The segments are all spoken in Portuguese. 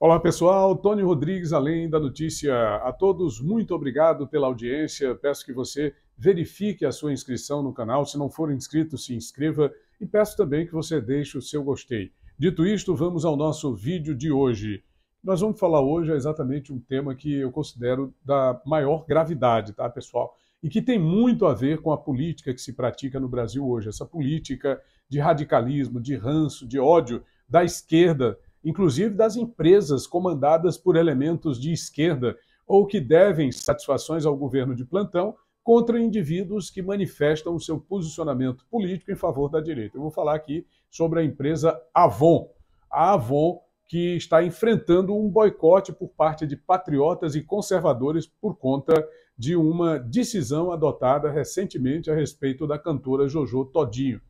Olá pessoal, Tony Rodrigues, além da notícia. A todos, muito obrigado pela audiência. Peço que você verifique a sua inscrição no canal. Se não for inscrito, se inscreva e peço também que você deixe o seu gostei. Dito isto, vamos ao nosso vídeo de hoje. Nós vamos falar hoje exatamente um tema que eu considero da maior gravidade, tá, pessoal? E que tem muito a ver com a política que se pratica no Brasil hoje, essa política de radicalismo, de ranço, de ódio da esquerda inclusive das empresas comandadas por elementos de esquerda ou que devem satisfações ao governo de plantão contra indivíduos que manifestam o seu posicionamento político em favor da direita. Eu vou falar aqui sobre a empresa Avon. A Avon que está enfrentando um boicote por parte de patriotas e conservadores por conta de uma decisão adotada recentemente a respeito da cantora Jojo Todinho.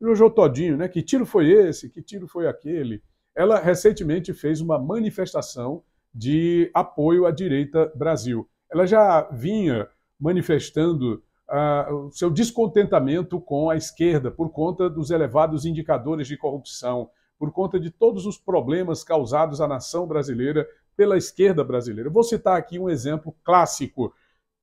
Jojo Todinho, né? Que tiro foi esse? Que tiro foi aquele? ela recentemente fez uma manifestação de apoio à direita Brasil. Ela já vinha manifestando uh, seu descontentamento com a esquerda por conta dos elevados indicadores de corrupção, por conta de todos os problemas causados à nação brasileira pela esquerda brasileira. Vou citar aqui um exemplo clássico.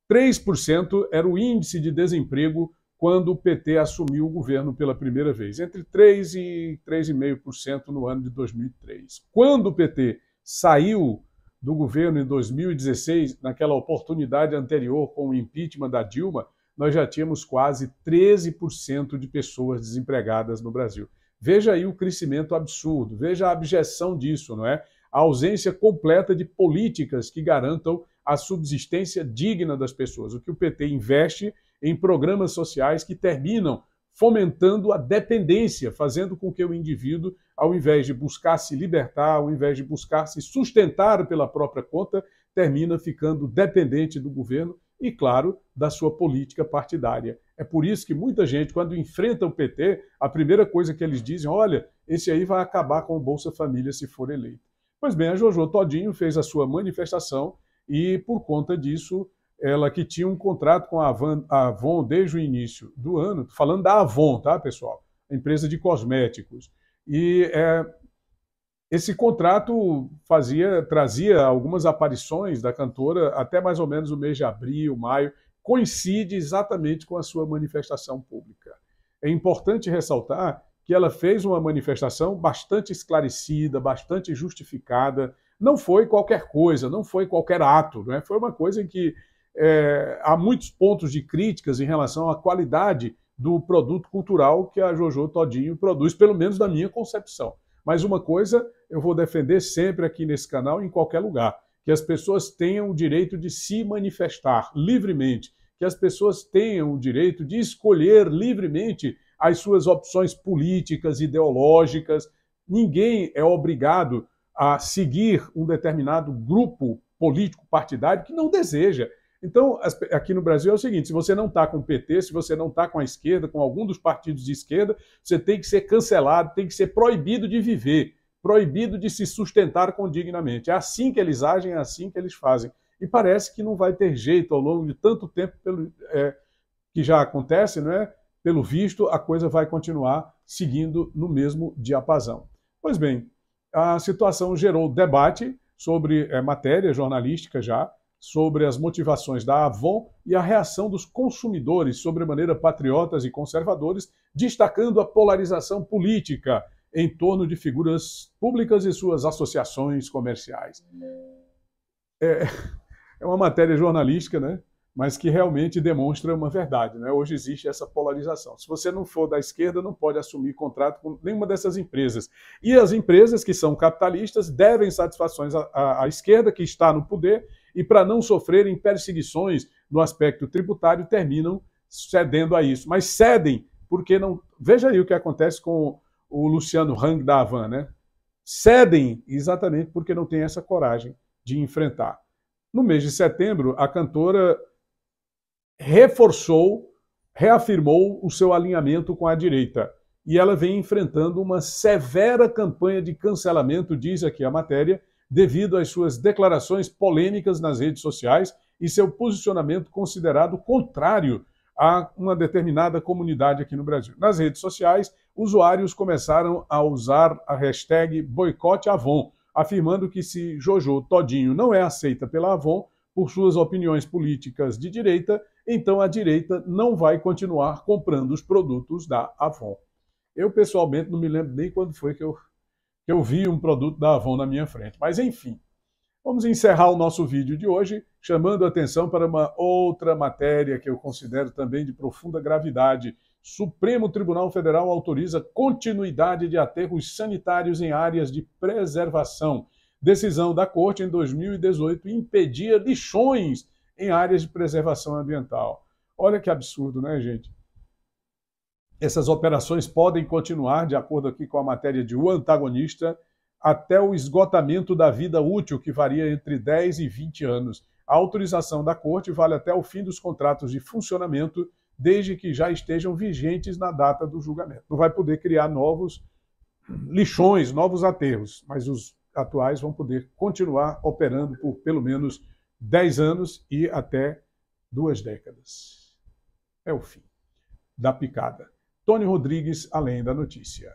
3% era o índice de desemprego quando o PT assumiu o governo pela primeira vez, entre 3% e 3,5% no ano de 2003. Quando o PT saiu do governo em 2016, naquela oportunidade anterior com o impeachment da Dilma, nós já tínhamos quase 13% de pessoas desempregadas no Brasil. Veja aí o crescimento absurdo, veja a abjeção disso, não é? A ausência completa de políticas que garantam a subsistência digna das pessoas. O que o PT investe em programas sociais que terminam fomentando a dependência, fazendo com que o indivíduo, ao invés de buscar se libertar, ao invés de buscar se sustentar pela própria conta, termina ficando dependente do governo e, claro, da sua política partidária. É por isso que muita gente, quando enfrenta o PT, a primeira coisa que eles dizem, olha, esse aí vai acabar com o Bolsa Família se for eleito. Pois bem, a Jojo Todinho fez a sua manifestação e, por conta disso, ela que tinha um contrato com a Avon, a Avon desde o início do ano, falando da Avon, tá, pessoal? A empresa de cosméticos. E é, esse contrato fazia, trazia algumas aparições da cantora até mais ou menos o mês de abril, maio, coincide exatamente com a sua manifestação pública. É importante ressaltar que ela fez uma manifestação bastante esclarecida, bastante justificada. Não foi qualquer coisa, não foi qualquer ato, né? foi uma coisa em que é, há muitos pontos de críticas em relação à qualidade do produto cultural que a Jojo Todinho produz, pelo menos da minha concepção. Mas uma coisa eu vou defender sempre aqui nesse canal, em qualquer lugar, que as pessoas tenham o direito de se manifestar livremente, que as pessoas tenham o direito de escolher livremente as suas opções políticas, ideológicas. Ninguém é obrigado a seguir um determinado grupo político partidário que não deseja. Então, aqui no Brasil é o seguinte: se você não está com o PT, se você não está com a esquerda, com algum dos partidos de esquerda, você tem que ser cancelado, tem que ser proibido de viver, proibido de se sustentar condignamente. É assim que eles agem, é assim que eles fazem. E parece que não vai ter jeito ao longo de tanto tempo pelo, é, que já acontece, não é? Pelo visto, a coisa vai continuar seguindo no mesmo diapasão. Pois bem, a situação gerou debate sobre é, matéria jornalística já sobre as motivações da Avon e a reação dos consumidores sobremaneira patriotas e conservadores, destacando a polarização política em torno de figuras públicas e suas associações comerciais. É, é uma matéria jornalística, né? mas que realmente demonstra uma verdade. Né? Hoje existe essa polarização. Se você não for da esquerda, não pode assumir contrato com nenhuma dessas empresas. E as empresas que são capitalistas devem satisfações à, à, à esquerda, que está no poder, e para não sofrerem perseguições no aspecto tributário, terminam cedendo a isso. Mas cedem porque não. Veja aí o que acontece com o Luciano Hang da Havan, né? Cedem exatamente porque não tem essa coragem de enfrentar. No mês de setembro, a cantora reforçou, reafirmou o seu alinhamento com a direita. E ela vem enfrentando uma severa campanha de cancelamento, diz aqui a matéria, devido às suas declarações polêmicas nas redes sociais e seu posicionamento considerado contrário a uma determinada comunidade aqui no Brasil. Nas redes sociais, usuários começaram a usar a hashtag boicote Avon, afirmando que se Jojo Todinho não é aceita pela Avon por suas opiniões políticas de direita, então a direita não vai continuar comprando os produtos da Avon. Eu, pessoalmente, não me lembro nem quando foi que eu eu vi um produto da Avon na minha frente. Mas enfim, vamos encerrar o nosso vídeo de hoje chamando a atenção para uma outra matéria que eu considero também de profunda gravidade. Supremo Tribunal Federal autoriza continuidade de aterros sanitários em áreas de preservação. Decisão da Corte em 2018 impedia lixões em áreas de preservação ambiental. Olha que absurdo, né, gente? Essas operações podem continuar, de acordo aqui com a matéria de O Antagonista, até o esgotamento da vida útil, que varia entre 10 e 20 anos. A autorização da Corte vale até o fim dos contratos de funcionamento, desde que já estejam vigentes na data do julgamento. Não vai poder criar novos lixões, novos aterros, mas os atuais vão poder continuar operando por pelo menos 10 anos e até duas décadas. É o fim da picada. Tony Rodrigues, além da notícia.